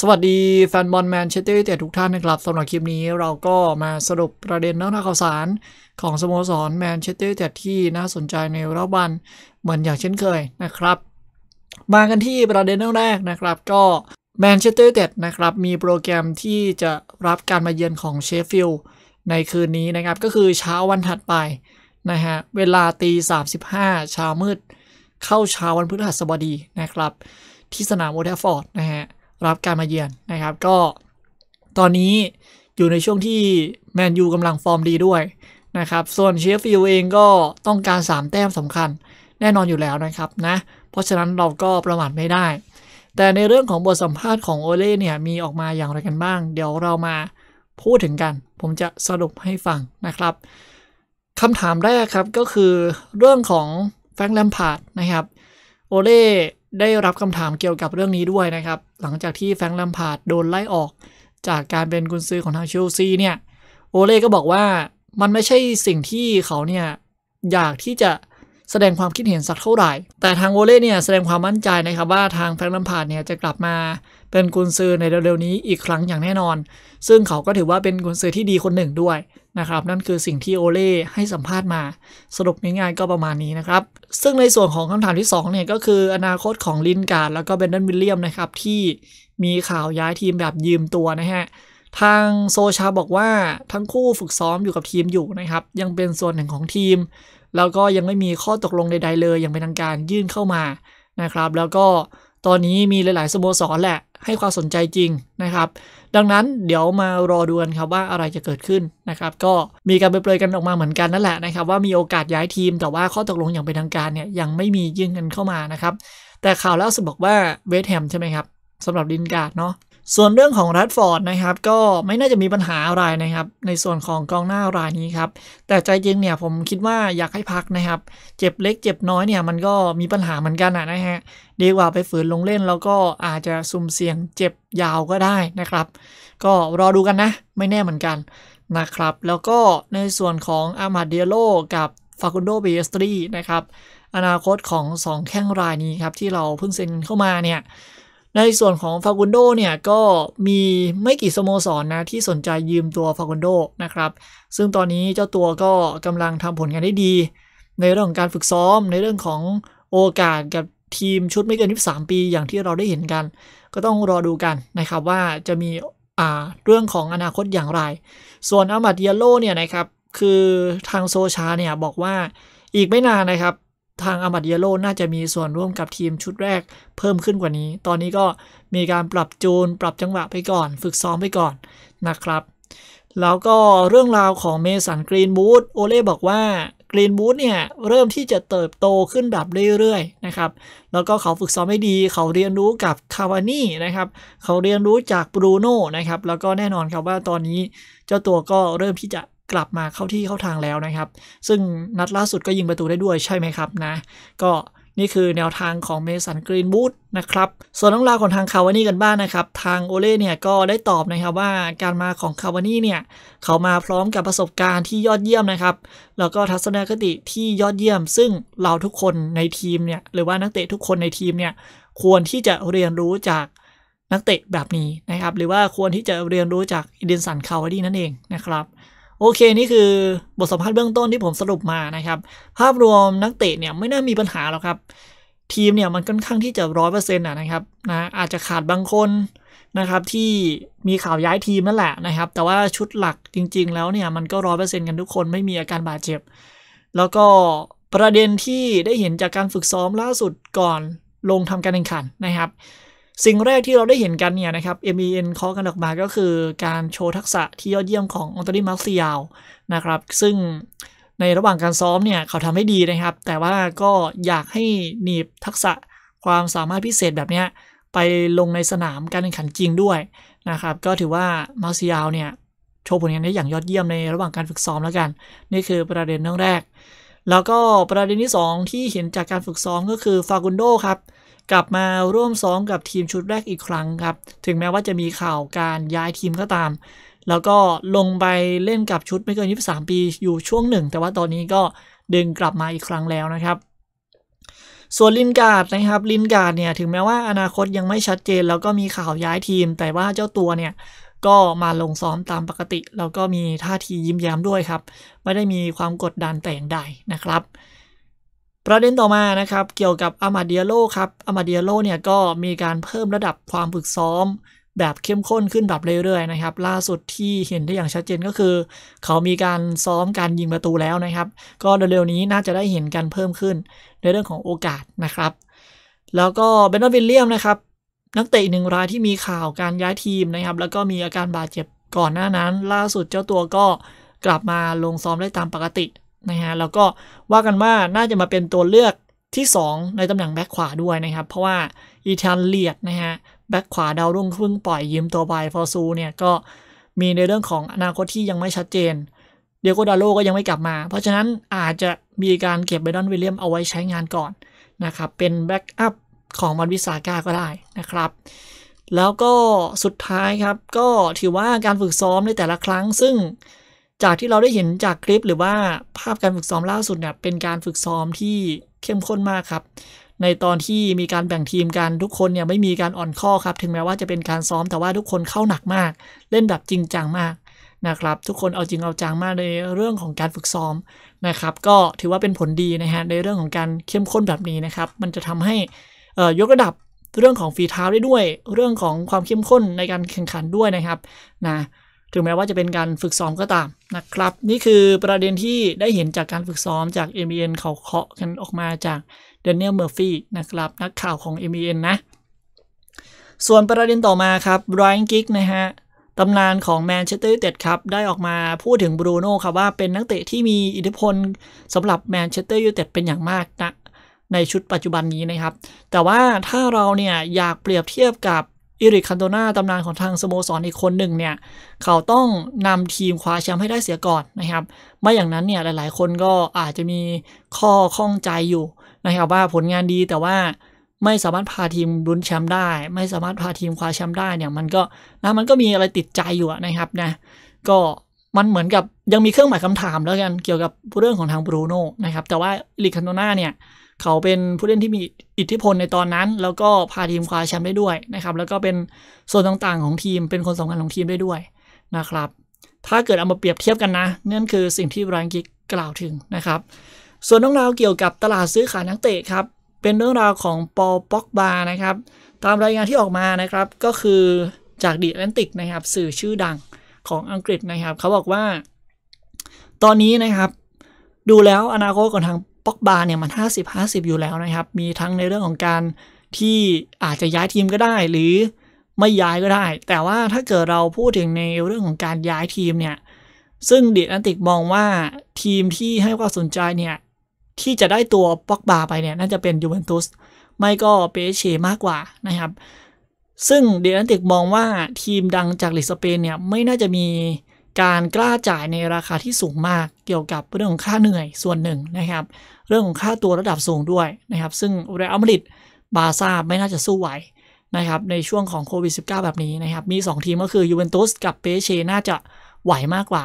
สวัสดีแฟนบอลแมนเชสเตอร์ยูไนเต็ดทุกท่านนะครับสำหรับคลิปนี้เราก็มาสรุปประเด็นเรื่องข่าวสารของสโมสรแมนเชสเตอร์ยูไนเต็ดที่น่าสนใจในรอบวันเหมือนอย่างเช่นเคยนะครับ มากันที่ประเด็นเรื่องแรกนะครับ ก็แมนเชสเตอร์ยูไนเต็ดนะครับมีโปรแกรมที่จะรับการมาเยือนของเชฟฟิลด์ในคืนนี้นะครับ ก็คือเช้าวันถัดไปนะฮะเวลาตีสามสิบห้าเช้ามืด เข้าเช้าวันพฤหัสบดีนะครับที่สนามโอเทฟอร์ดนะฮะรับการมาเยือนนะครับก็ตอนนี้อยู่ในช่วงที่ แมนยูกำลังฟอร์มดีด้วยนะครับ ส่วนเชฟฟิลเองก็ต้องการ3แต้มสำคัญแน่นอนอยู่แล้วนะครับนะ เพราะฉะนั้นเราก็ประมาทไม่ได้ แต่ในเรื่องของบทสัมภาษณ์ของโอเล่เนี่ย มีออกมาอย่างไรกันบ้างเดี๋ยวเรามาพูดถึงกัน ผมจะสรุปให้ฟังนะครับคำถามแรกครับก็คือเรื่องของแฟรงค์แลมพาร์ดนะครับโอเล่ได้รับคำถามเกี่ยวกับเรื่องนี้ด้วยนะครับ หลังจากที่แฟรงค์ลัมพาร์ดโดนไล่ออก จากการเป็นกุนซือของทางเชลซีเนี่ยโอเล่ก็บอกว่ามันไม่ใช่สิ่งที่เขาเนี่ยอยากที่จะแสดงความคิดเห็นสักเท่าไหร่ แต่ทางโอเล่เนี่ยแสดงความมั่นใจนะครับ ว่าทางแฟรงค์ลัมพาร์ดเนี่ยจะกลับมาเป็นกุนซือในเร็วๆนี้อีกครั้งอย่างแน่นอน ซึ่งเขาก็ถือว่าเป็นกุนซือที่ดีคนหนึ่งด้วยนะครับนั่นคือสิ่งที่โอเล่ให้สัมภาษณ์มาสรุปง่ายๆก็ประมาณนี้นะครับ ซึ่งในส่วนของคำถามที่2เนี่ยก็คืออนาคตของลินการ์ดแล้วก็เบนเดนวิลเลียมนะครับ ที่มีข่าวย้ายทีมแบบยืมตัวนะฮะ ทางโซชาบอกว่าทั้งคู่ฝึกซ้อมอยู่กับทีมอยู่นะครับ ยังเป็นส่วนหนึ่งของทีม แล้วก็ยังไม่มีข้อตกลงใด ๆ เลยยังเป็นทางการยื่นเข้ามานะครับ แล้วก็ตอนนี้มีหลาย ๆ สโมสรแหละ ให้ความสนใจจริงนะครับ ดังนั้นเดี๋ยวมารอดูกันครับว่าอะไรจะเกิดขึ้น นะครับก็มีการเปรยกันออกมาเหมือนกันนั่นแหละนะครับ ว่ามีโอกาสย้ายทีม แต่ว่าข้อตกลงอย่างเป็นทางการเนี่ยยังไม่มียื่นกันเข้ามานะครับแต่ข่าวล่าสุดบอกว่าเวสแฮมใช่ไหมครับสำหรับลินการ์ดเนาะส่วนเรื่องของรัดฟอร์ดนะครับก็ไม่น่าจะมีปัญหาอะไรนะครับ ในส่วนของกองหน้ารายนี้ครับ แต่ใจจริงเนี่ยผมคิดว่าอยากให้พักนะครับ เจ็บเล็กเจ็บน้อยเนี่ย มันก็มีปัญหาเหมือนกันนะฮะดีกว่าไปฝืนลงเล่นแล้วก็อาจจะซุ่มเสี่ยงเจ็บยาวก็ได้นะครับ ก็รอดูกันนะ ไม่แน่เหมือนกันนะครับ แล้วก็ในส่วนของอามาเดียโลกับฟาคุนโดเบสตรีนะครับ อนาคตของ 2 แข้งรายนี้ครับที่เราเพิ่งเซ็นเข้ามาเนี่ยในส่วนของฟากุนโดเนี่ยก็มีไม่กี่สโมสรนนะที่สนใจยืมตัวฟากุนโดนะครับ ซึ่งตอนนี้เจ้าตัวก็กำลังทำผลงานได้ดี ในเรื่องของการฝึกซ้อมในเรื่องของโอกาสกับทีมชุดไม่เกิน 23 ปีอย่างที่เราได้เห็นกัน ก็ต้องรอดูกันนะครับว่าจะมีเรื่องของอนาคตอย่างไร ส่วนอามาดิเอโลเนี่ยนะครับ คือทางโซชาเนี่ยบอกว่าอีกไม่นานนะครับทางอามาดิเอโลน่าจะมีส่วนร่วมกับทีมชุดแรกเพิ่มขึ้นกว่านี้ ตอนนี้ก็มีการปรับจูนปรับจังหวะไปก่อน ฝึกซ้อมไปก่อนนะครับ แล้วก็เรื่องราวของเมสันกรีนบูธโอเล่บอกว่ากรีนบูธเนี่ย เริ่มที่จะเติบโตขึ้นแบบเรื่อยๆ นะครับ แล้วก็เขาฝึกซ้อมให้ดี เขาเรียนรู้กับคาวานี่นะครับ เขาเรียนรู้จากบรูโน่นะครับ แล้วก็แน่นอนครับว่าตอนนี้เจ้าตัวก็เริ่มที่จะกลับมาเข้าที่เข้าทางแล้วนะครับ ซึ่งนัดล่าสุดก็ยิงประตูได้ด้วยใช่ไหมครับนะ ก็นี่คือแนวทางของเมสันกรีนบูธนะครับ ส่วนื่องราวของทางคาวานี่กันบ้างนนะครับ ทางโอเล่เนี่ยก็ได้ตอบนะครับว่าการมาของคาวานี่เนี่ย เขามาพร้อมกับประสบการณ์ที่ยอดเยี่ยมนะครับ แล้วก็ทัศนคติที่ยอดเยี่ยม ซึ่งเราทุกคนในทีมเนี่ย หรือว่านักเตะทุกคนในทีมเนี่ย ควรที่จะเรียนรู้จากนักเตะแบบนี้นะครับ หรือว่าควรที่จะเรียนรู้จากอิเดนสันคาวานี่นั่นเองนะครับโอเค นี่คือบทสัมภาษณ์เบื้องต้นที่ผมสรุปมานะครับ ภาพรวมนักเตะเนี่ยไม่น่ามีปัญหาหรอกครับ ทีมเนี่ยมันค่อนข้างที่จะร้อยเปอร์เซ็นต์นะครับ นะ อาจจะขาดบางคนนะครับ ที่มีข่าวย้ายทีมนั่นแหละนะครับ แต่ว่าชุดหลักจริงๆแล้วเนี่ยมันก็ร้อยเปอร์เซ็นต์กันทุกคนไม่มีอาการบาดเจ็บ แล้วก็ประเด็นที่ได้เห็นจากการฝึกซ้อมล่าสุดก่อนลงทำการแข่งขันนะครับสิ่งแรกที่เราได้เห็นกันเนี่ยนะครับ MEN เคาะกันออกมาก็คือ การโชว์ทักษะที่ยอดเยี่ยมของอองตอรีมาร์ซิยาวนะครับ ซึ่งในระหว่างการซ้อมเนี่ยเขาทำให้ดีนะครับ แต่ว่าก็อยากให้หนีบทักษะความสามารถพิเศษแบบเนี้ยไปลงในสนามการแข่งขันจริงด้วยนะครับ ก็ถือว่ามาร์ซิยาวเนี่ยโชว์ผลงานได้อย่างยอดเยี่ยมในระหว่างการฝึกซ้อมแล้วกัน นี่คือประเด็นเรื่องแรก แล้วก็ประเด็นที่ 2 ที่เห็นจากการฝึกซ้อมก็คือฟากุนโดครับกลับมาร่วมซ้อมกับทีมชุดแรกอีกครั้งครับ ถึงแม้ว่าจะมีข่าวการย้ายทีมก็ตาม แล้วก็ลงไปเล่นกับชุดไม่เกิน23 ปีอยู่ช่วงหนึ่ง แต่ว่าตอนนี้ก็ดึงกลับมาอีกครั้งแล้วนะครับ ส่วนลินการ์ดนะครับลินการ์ดเนี่ยถึงแม้ว่าอนาคตยังไม่ชัดเจน แล้วก็มีข่าวย้ายทีมแต่ว่าเจ้าตัวเนี่ยก็มาลงซ้อมตามปกติ แล้วก็มีท่าทียิ้มแย้มด้วยครับ ไม่ได้มีความกดดันแต่อย่างใดนะครับประเด็นต่อมานะครับเกี่ยวกับอามาเดียโลครับอามาเดียโลเนี่ยก็มีการเพิ่มระดับความฝึกซ้อมแบบเข้มข้นขึ้นแบบเรื่อยๆนะครับ ล่าสุดที่เห็นได้อย่างชัดเจนก็คือ เขามีการซ้อมการยิงประตูแล้วนะครับ ก็เร็วๆนี้น่าจะได้เห็นกันเพิ่มขึ้นในเรื่องของโอกาสนะครับ แล้วก็เบนนอตวิลเลียมนะครับ นักเตะหนึ่งรายที่มีข่าวการย้ายทีมนะครับแล้วก็มีอาการบาดเจ็บก่อนหน้านั้น ล่าสุดเจ้าตัวก็กลับมาลงซ้อมได้ตามปกตินะฮะแล้วก็ว่ากันว่าน่าจะมาเป็นตัวเลือกที่ 2 ในตำแหน่งแบ็คขวาด้วยนะครับ เพราะว่าอีธานเลียดนะฮะแบ็คขวา ดาวรุ่งเพิ่งปล่อยยืมตัวไปฟอร์ซูเนี่ยก็มีในเรื่องของอนาคตที่ยังไม่ชัดเจนเดียโกดาโลก็ยังไม่กลับมา เพราะฉะนั้นอาจจะมีการเก็บไบดอนวิลเลียมเอาไว้ใช้งานก่อนนะครับเป็นแบ็กอัพของมันวิสาก้าก็ได้นะครับแล้วก็สุดท้ายครับก็ถือว่าการฝึกซ้อมในแต่ละครั้ง ซึ่งจากที่เราได้เห็นจากคลิปหรือว่าภาพการฝึกซ้อมล่าสุดเนี่ย เป็นการฝึกซ้อมที่เข้มข้นมากครับ ในตอนที่มีการแบ่งทีมกันทุกคนเนี่ยไม่มีการอ่อนข้อครับ ถึงแม้ว่าจะเป็นการซ้อมแต่ว่าทุกคนเข้าหนักมาก เล่นแบบจริงจังมากนะครับ ทุกคนเอาจริงเอาจังมากในเรื่องของการฝึกซ้อมนะครับ ก็ถือว่าเป็นผลดีนะฮะในเรื่องของการเข้มข้นแบบนี้นะครับ มันจะทำให้ยกระดับเรื่องของฝีเท้าได้ด้วย เรื่องของความเข้มข้นในการแข่งขันด้วยนะครับนะถึงแม้ว่าจะเป็นการฝึกซ้อมก็ตามนะครับ นี่คือประเด็นที่ได้เห็นจากการฝึกซ้อมจาก m อ n เขาเคาะกันออกมาจากเดนเนียลเมอร์ฟี่นะครับ นักข่าวของ m อ n นะ ส่วนประเด็นต่อมาครับไรอันกิกนะฮะ ตำนานของแมนเชสเตอร์ยูไนเต็ดครับ ได้ออกมาพูดถึงบรูโน่ครับว่าเป็นนักเตะที่มีอิทธิพลสำหรับแมนเชสเตอร์ยูไนเต็ดเป็นอย่างมากนะ ในชุดปัจจุบันนี้นะครับแต่ว่าถ้าเราเนี่ยอยากเปรียบเทียบกับอิริคคันโตนาตำนานของทางสโมสรออีกคนหนึ่งเนี่ย เขาต้องนำทีมคว้าแชมป์ให้ได้เสียก่อนนะครับไม่อย่างนั้นเนี่ย หลายๆ คนก็อาจจะมีข้อข้องใจอยู่นะครับ ว่าผลงานดีแต่ว่าไม่สามารถพาทีมลุ้นแชมป์ได้ ไม่สามารถพาทีมคว้าแชมป์ได้เนี่ยมันก็นะมันก็มีอะไรติดใจอยู่นะครับนะก็มันเหมือนกับยังมีเครื่องหมายคำถามแล้วกันเกี่ยวกับเรื่องของทางบรูโน่นะครับแต่ว่าลิคันโตนาเนี่ยเขาเป็นผู้เล่นที่มีอิทธิพลในตอนนั้น แล้วก็พาทีมคว้าแชมป์ได้ด้วยนะครับ แล้วก็เป็นส่วนต่างๆ ของทีมเป็นคนสำคัญของทีมได้ด้วยนะครับ ถ้าเกิดเอามาเปรียบเทียบกันนะนั่นคือสิ่งที่รันกิกกล่าวถึงนะครับ ส่วนเรื่องราวเกี่ยวกับตลาดซื้อขายนักเตะครับเป็นเรื่องราวของปอลป็อกบานะครับตามรายงานที่ออกมานะครับ ก็คือจากดีแลนติกนะครับสื่อชื่อดังของอังกฤษนะครับเขาบอกว่า ตอนนี้นะครับ ดูแล้วอนาคตของทางปอกบาเนี่ยมัน 50-50 อยู่แล้วนะครับ มีทั้งในเรื่องของการที่อาจจะย้ายทีมก็ได้หรือไม่ย้ายก็ได้ แต่ว่าถ้าเกิดเราพูดถึงในเรื่องของการย้ายทีมเนี่ย ซึ่งเดิแอนติกมองว่าทีมที่ให้ความสนใจเนี่ย ที่จะได้ตัวปอกบาไปเนี่ย น่าจะเป็นยูเวนตุสไม่ก็เปเชมากกว่านะครับ ซึ่งเดนติกมองว่าทีมดังจากลิสเปนเนี่ย ไม่น่าจะมีการกล้าจ่ายในราคาที่สูงมาก เกี่ยวกับเรื่องของค่าเหนื่อยส่วนหนึ่งนะครับ เรื่องของค่าตัวระดับสูงด้วยนะครับ ซึ่งเรอัลมาดริดบาซ่าไม่น่าจะสู้ไหวนะครับในช่วงของโควิด -19 แบบนี้นะครับ มี 2 ทีมก็คือยูเวนตุสกับเปเชน่าจะไหวมากกว่า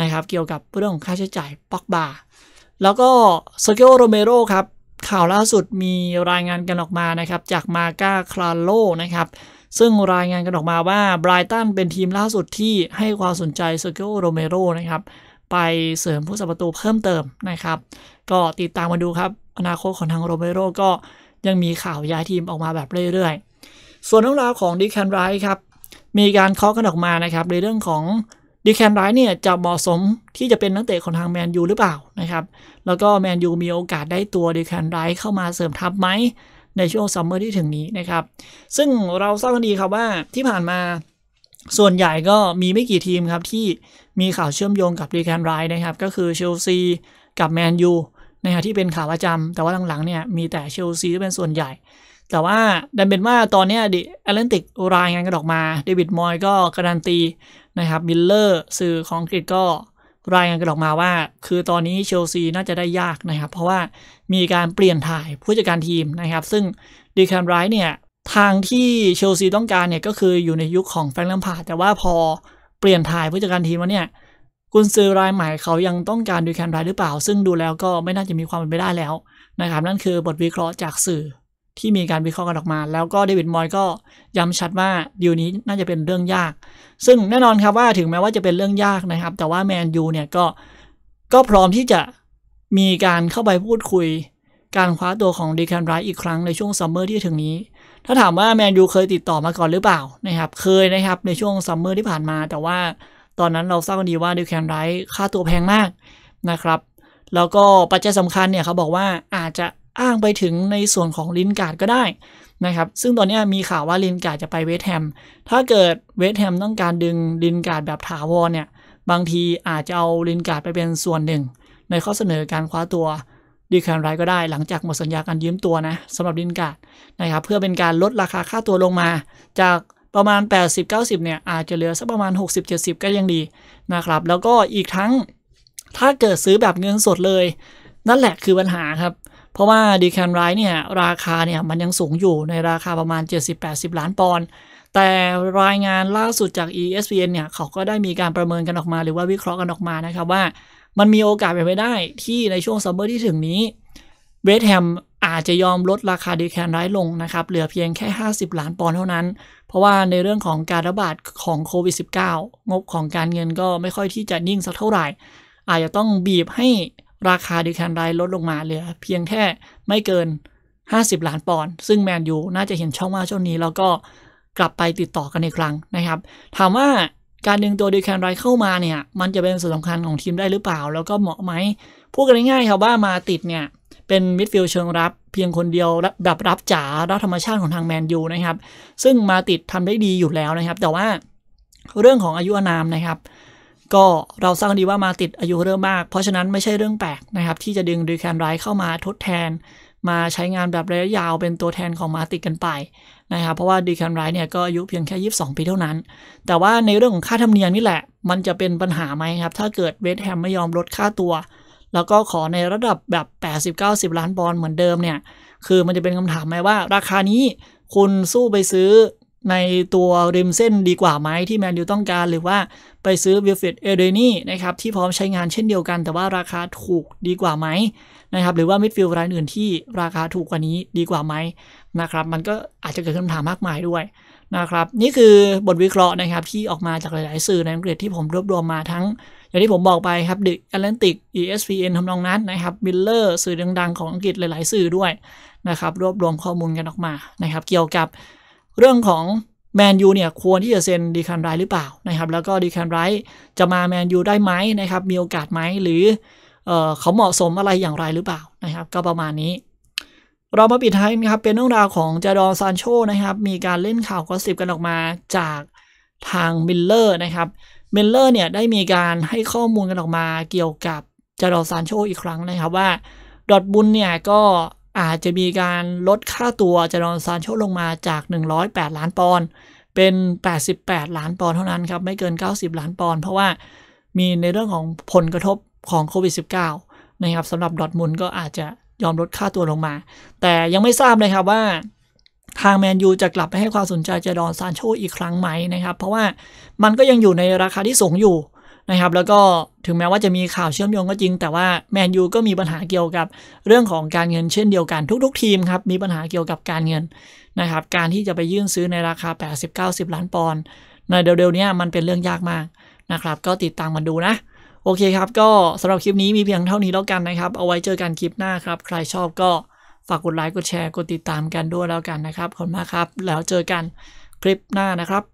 นะครับ เกี่ยวกับเรื่องของค่าใช้จ่ายปอกบา แล้วก็เซเกโรเมโรครับข่าวล่าสุดมีรายงานกันออกมานะครับ จากมาก้าคลาโลนะครับซึ่งรายงานกันออกมาว่าไบรตันเป็นทีมล่าสุดที่ให้ความสนใจเซอร์เกโโรเมโรนะครับ ไปเสริมผู้สัประตูเพิ่มเติมนะครับ ก็ติดตามมาดูครับ อนาคตของทางโรเมโรก็ยังมีข่าวย้ายทีมออกมาแบบเรื่อยๆ ส่วนเรื่องราวของดิแคนไรครับ มีการเคาะกันออกมานะครับในเรื่องของดิแคนไรเนี่ย จะเหมาะสมที่จะเป็นนักเตะของทางแมนยูหรือเปล่านะครับ แล้วก็แมนยูมีโอกาสได้ตัวดิแคนไรเข้ามาเสริมทัพไหมในช่วงซัมเมอร์ที่ถึงนี้นะครับ ซึ่งเราทราบกันดีครับว่าที่ผ่านมาส่วนใหญ่ก็มีไม่กี่ทีมครับที่มีข่าวเชื่อมโยงกับดีแคนไรนะครับ ก็คือเชลซีกับแมนยูนะฮะที่เป็นข่าวประจำแต่ว่าหลังๆเนี่ยมีแต่เชลซีที่เป็นส่วนใหญ่ แต่ว่าดันเป็นว่าตอนนี้ดิแอตแลนติกรายงานกันออกมาเดวิดมอยก็การันตีนะครับบิลเลอร์สื่อของอังกฤษก็รายงานกันออกมาว่า คือตอนนี้เชลซีน่าจะได้ยากนะครับเพราะว่ามีการเปลี่ยนถ่ายผู้จัดการทีมนะครับซึ่งดีแคมไรท์เนี่ยทางที่เชลซีต้องการเนี่ยก็คืออยู่ในยุคของแฟรงค์ลัมพาร์ดแต่ว่าพอเปลี่ยนถ่ายผู้จัดการทีมแล้วเนี่ยกุนซือรายใหม่เขายังต้องการดูแคมไรหรือเปล่า ซึ่งดูแล้วก็ไม่น่าจะมีความเป็นไปได้แล้วนะครับนั่นคือบทวิเคราะห์จากสื่อที่มีการวิเคราะห์กันออกมา แล้วก็เดวิดมอยก็ย้ำชัดว่าดีลนี้น่าจะเป็นเรื่องยาก ซึ่งแน่นอนครับว่าถึงแม้ว่าจะเป็นเรื่องยากนะครับ แต่ว่าแมนยูเนี่ยก็ก็พร้อมที่จะมีการเข้าไปพูดคุยการคว้าตัวของดีแคนไรอีกครั้งในช่วงซัมเมอร์ที่ถึงนี้ ถ้าถามว่าแมนยูเคยติดต่อมาก่อนหรือเปล่านะครับเคยนะครับในช่วงซัมเมอร์ที่ผ่านมา แต่ว่าตอนนั้นเราทราบกันดีว่าดีแคนไรค่าตัวแพงมากนะครับ แล้วก็ปัจจัยสำคัญเนี่ยเขาบอกว่าอาจจะอ้างไปถึงในส่วนของลินการ์ดก็ได้นะครับ ซึ่งตอนนี้มีข่าวว่าลินการ์ดจะไปเวสแฮมถ้าเกิดเวสแฮมต้องการดึงลินการ์ดแบบถาวรเนี่ยบางทีอาจจะเอาลินการ์ดไปเป็นส่วนหนึ่ง ในข้อเสนอการคว้าตัว ดีแคนไรก็ได้หลังจากหมดสัญญาการยืมตัวนะสำหรับลินการ์ดนะครับ เพื่อเป็นการลดราคาค่าตัวลงมา จากประมาณ 80-90เนี่ยอาจจะเหลือสักประมาณ60-70ก็ยังดีนะครับ แล้วก็อีกทั้งถ้าเกิดซื้อแบบเงินสดเลย นั่นแหละคือปัญหาครับเพราะว่าดีแคนไรเนี่ยราคาเนี่ยมันยังสูงอยู่ในราคาประมาณ 70-80 ล้านปอนด์แต่รายงานล่าสุดจาก ESPN เนี่ย เขาก็ได้มีการประเมินกันออกมาหรือว่าวิเคราะห์กันออกมานะครับว่ามันมีโอกาสเป็นไปได้ที่ในช่วงซัมเมอร์ที่ถึงนี้ เวสแฮมอาจจะยอมลดราคาดีแคนไรลงนะครับ เหลือเพียงแค่ 50 ล้านปอนด์เท่านั้น เพราะว่าในเรื่องของการระบาดของโควิด -19 งบของการเงินก็ไม่ค่อยที่จะนิ่งสักเท่าไหร่ อาจจะต้องบีบให้ราคาดิแคนไรลดลงมาเหลือเพียงแค่ไม่เกิน 50ล้านปอนด์ซึ่งแมนยูน่าจะเห็นช่องว่างช่วงนี้ แล้วก็กลับไปติดต่อกันอีกครั้งนะครับ ถามว่าการดึงตัวดิแคนไรเข้ามาเนี่ย มันจะเป็นส่วนสำคัญของทีมได้หรือเปล่า แล้วก็เหมาะไหมพูดกันง่ายๆครับว่ามาติดเนี่ย เป็นมิดฟิลด์เชิงรับ เพียงคนเดียวแบบรับจ๋ารับธรรมชาติของทางแมนยูนะครับซึ่งมาติดทำได้ดีอยู่แล้วนะครับ แต่ว่าเรื่องของอายุอนามนะครับก็เราทราบดีว่ามาติดอายุเริ่มมาก เพราะฉะนั้นไม่ใช่เรื่องแปลกนะครับ ที่จะดึงดีแคนไรเข้ามาทดแทน มาใช้งานแบบระยะยาวเป็นตัวแทนของมาติดกันไปนะครับเพราะว่าดีแคนไรเนี่ยก็อายุเพียงแค่ 22 ปีเท่านั้น แต่ว่าในเรื่องของค่าธรรมเนียมนี่แหละ มันจะเป็นปัญหาไหมครับ ถ้าเกิดเวสแฮมไม่ยอมลดค่าตัว แล้วก็ขอในระดับแบบ 80-90 ล้านปอนด์เหมือนเดิมเนี่ยคือมันจะเป็นคำถามไหมว่า ราคานี้คุณสู้ไปซื้อในตัวริมเส้นดีกว่าไหมที่แมนยูต้องการ หรือว่าไปซื้อวิลเฟตเอเดนี่นะครับที่พร้อมใช้งานเช่นเดียวกัน แต่ว่าราคาถูกดีกว่าไหมนะครับหรือว่ามิดฟิลด์รายอื่นที่ราคาถูกกว่านี้ดีกว่าไหมนะครับมันก็อาจจะเกิดคำถามมากมายด้วยนะครับนี่คือบทวิเคราะห์นะครับที่ออกมาจากหลาย ๆ สื่อในอังกฤษที่ผมรวบรวมมาทั้งอย่างที่ผมบอกไปครับดอะแอตแลนติก ESPN ทำนองนั้นนะครับบิลเลอร์สื่อดังๆของอังกฤษหลาย ๆ สื่อด้วยนะครับรวบรวมข้อมูลกันออกมานะครับ เกี่ยวกับเรื่องของแมนยูเนี่ยควรที่จะเซ็นดีคนไรหรือเปล่านะครับ แล้วก็ดีคนไรจะมาแมนยูได้ไหมนะครับ มีโอกาสไหมหรือเออเขาเหมาะสมอะไรอย่างไรหรือเปล่านะครับ ก็ประมาณนี้เรามาปิดท้ายนะครับเป็นเรื่องราวของจารอนซานโชนะครับ มีการเล่นข่าวกอสิบกันออกมาจากทางมิลเลอร์นะครับมิลเลอร์เนี่ยได้มีการให้ข้อมูลกันออกมาเกี่ยวกับจารอนซานโชอีกครั้งนะครับว่าดอทบุลเนี่ยก็อาจจะมีการลดค่าตัวจารอนซานโชลงมาจาก 108 ล้านปอนด์เป็น 88ล้านปอนด์เท่านั้นครับไม่เกิน 90ล้านปอนด์เพราะว่ามีในเรื่องของผลกระทบของโควิด -19 นะครับสำหรับดอทมุลก็อาจจะยอมลดค่าตัวลงมา แต่ยังไม่ทราบเลยครับว่า ทางแมนยูจะกลับไปให้ความสนใจเจดอนซานโชอีกครั้งไหมนะครับเพราะว่ามันก็ยังอยู่ในราคาที่สูงอยู่นะครับแล้วก็ถึงแม้ว่าจะมีข่าวเชื่อมโยงก็จริงแต่ว่าแมนยูก็มีปัญหาเกี่ยวกับเรื่องของการเงินเช่นเดียวกันทุก ๆ ทีมครับ มีปัญหาเกี่ยวกับการเงินนะครับ การที่จะไปยื่นซื้อในราคา 80-90 ล้านปอนด์ในเดี๋ยวๆนี้มันเป็นเรื่องยากมากนะครับ ก็ติดตามมันดูนะ โอเคครับก็สำหรับคลิปนี้มีเพียงเท่านี้แล้วกันนะครับ เอาไว้เจอกันคลิปหน้าครับ ใครชอบก็ฝากกดไลค์กดแชร์กดติดตามกันด้วยแล้วกันนะครับขอบคุณมากครับ แล้วเจอกันคลิปหน้านะครับ